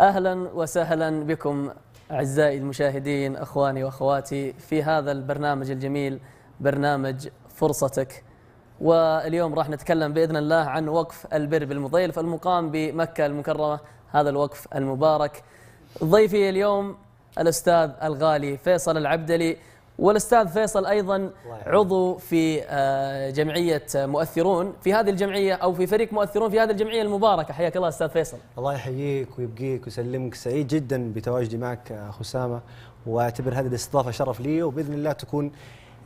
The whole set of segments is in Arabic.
أهلا وسهلا بكم أعزائي المشاهدين أخواني وأخواتي في هذا البرنامج الجميل برنامج فرصتك واليوم راح نتكلم بإذن الله عن وقف البر بالمضيف المقام بمكة المكرمة هذا الوقف المبارك ضيفي اليوم الأستاذ الغالي فيصل العبدلي والاستاذ فيصل ايضا عضو في آه، جمعيه مؤثرون في هذه الجمعيه او في فريق مؤثرون في هذه الجمعيه المباركه حياك الله استاذ فيصل الله يحييك ويبقيك ويسلمك سعيد جدا بتواجدي معك آه، اسامه واعتبر هذه الاستضافه شرف لي وباذن الله تكون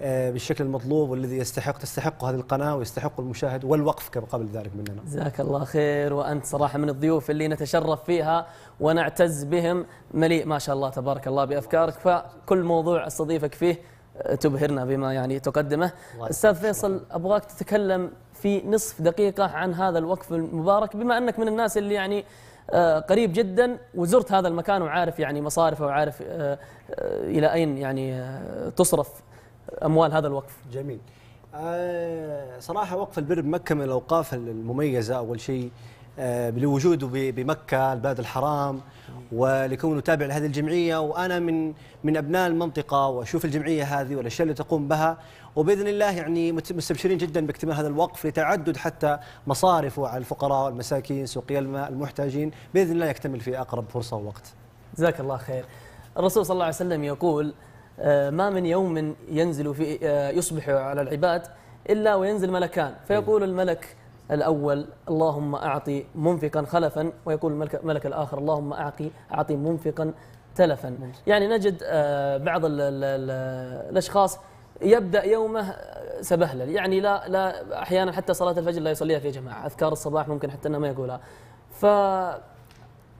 آه، بالشكل المطلوب والذي يستحق تستحقه هذه القناه ويستحق المشاهد والوقف كما قبل ذلك مننا. جزاك الله خير وانت صراحه من الضيوف اللي نتشرف فيها ونعتز بهم مليء ما شاء الله تبارك الله بافكارك فكل موضوع استضيفك فيه آه، تبهرنا بما يعني تقدمه. استاذ فيصل ابغاك تتكلم في نصف دقيقه عن هذا الوقف المبارك بما انك من الناس اللي يعني آه، قريب جدا وزرت هذا المكان وعارف يعني مصارفه وعارف الى اين يعني تصرف اموال هذا الوقف جميل آه، صراحه وقف البر بمكه من الاوقاف المميزه اول شيء بوجوده آه، لوجوده بمكه البلد الحرام ولكونه تابع لهذه الجمعيه وانا من من ابناء المنطقه واشوف الجمعيه هذه والاشياء اللي تقوم بها وباذن الله يعني مستبشرين جدا باكتمال هذا الوقف لتعدد حتى مصارفه على الفقراء والمساكين سوقي الماء المحتاجين باذن الله يكتمل في اقرب فرصه ووقت. جزاك الله خير. الرسول صلى الله عليه وسلم يقول آه، ما من يوم ينزل في آه، يصبح على العباد إلا وينزل ملكان فيقول الملك الأول اللهم أعطي منفقا خلفا ويقول الملك, الملك الآخر اللهم أعطي أعطي منفقا تلفا يعني نجد آه، بعض الأشخاص يبدأ يومه سبهلا يعني لا لا أحيانا حتى صلاة الفجر لا يصليها في جماعة أذكار الصباح ممكن حتى أنه ما يقولها ف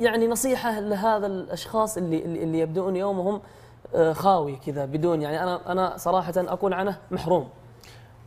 يعني نصيحة لهذا الأشخاص اللي اللي يبدؤون يومهم آه، خاوي كذا بدون يعني انا انا صراحه اكون عنه محروم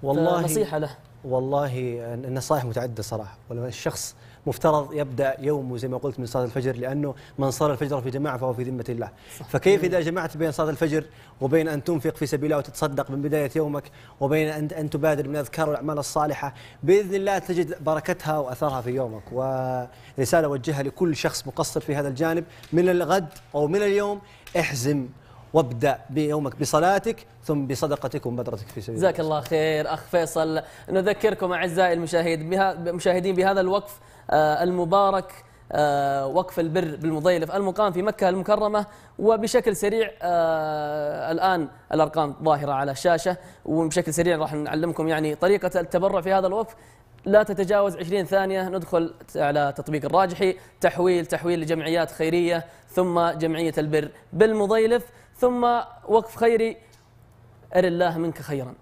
والله نصيحه له والله النصائح متعدده صراحه ولما الشخص مفترض يبدا يومه زي ما قلت من صلاه الفجر لانه من صلى الفجر في جماعه فهو في ذمه الله فكيف اذا جمعت بين صلاه الفجر وبين ان تنفق في سبيل الله وتتصدق من بدايه يومك وبين ان ان تبادر من الاذكار والاعمال الصالحه باذن الله تجد بركتها واثرها في يومك ورساله اوجهها لكل شخص مقصر في هذا الجانب من الغد او من اليوم احزم وابدأ بيومك بصلاتك ثم بصدقتك ومبادرتك في سبيل الله. جزاك الله خير أخ فيصل نذكركم أعزائي المشاهد بها المشاهدين بهذا الوقف آه، المبارك آه، وقف البر بالمضيلف المقام في مكة المكرمة وبشكل سريع آه، الآن الأرقام ظاهرة على الشاشة وبشكل سريع راح نعلمكم يعني طريقة التبرع في هذا الوقف لا تتجاوز 20 ثانية ندخل على تطبيق الراجحي تحويل تحويل لجمعيات خيرية ثم جمعية البر بالمضيلف ثم وقف خيري أر الله منك خيرا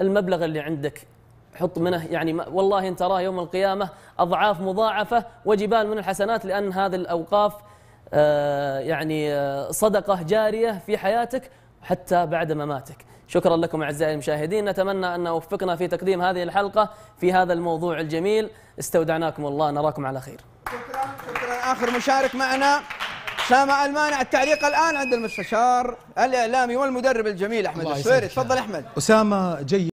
المبلغ اللي عندك حط منه يعني والله انت تراه يوم القيامة أضعاف مضاعفة وجبال من الحسنات لأن هذه الأوقاف آه، يعني آه، صدقة جارية في حياتك حتى بعد مماتك شكرا لكم أعزائي المشاهدين نتمنى أن وفقنا في تقديم هذه الحلقة في هذا الموضوع الجميل استودعناكم الله نراكم على خير شكرا شكرا آخر مشارك معنا سامع المانع التعليق الان عند المستشار الاعلامي والمدرب الجميل احمد السويري تفضل احمد اسامه جيد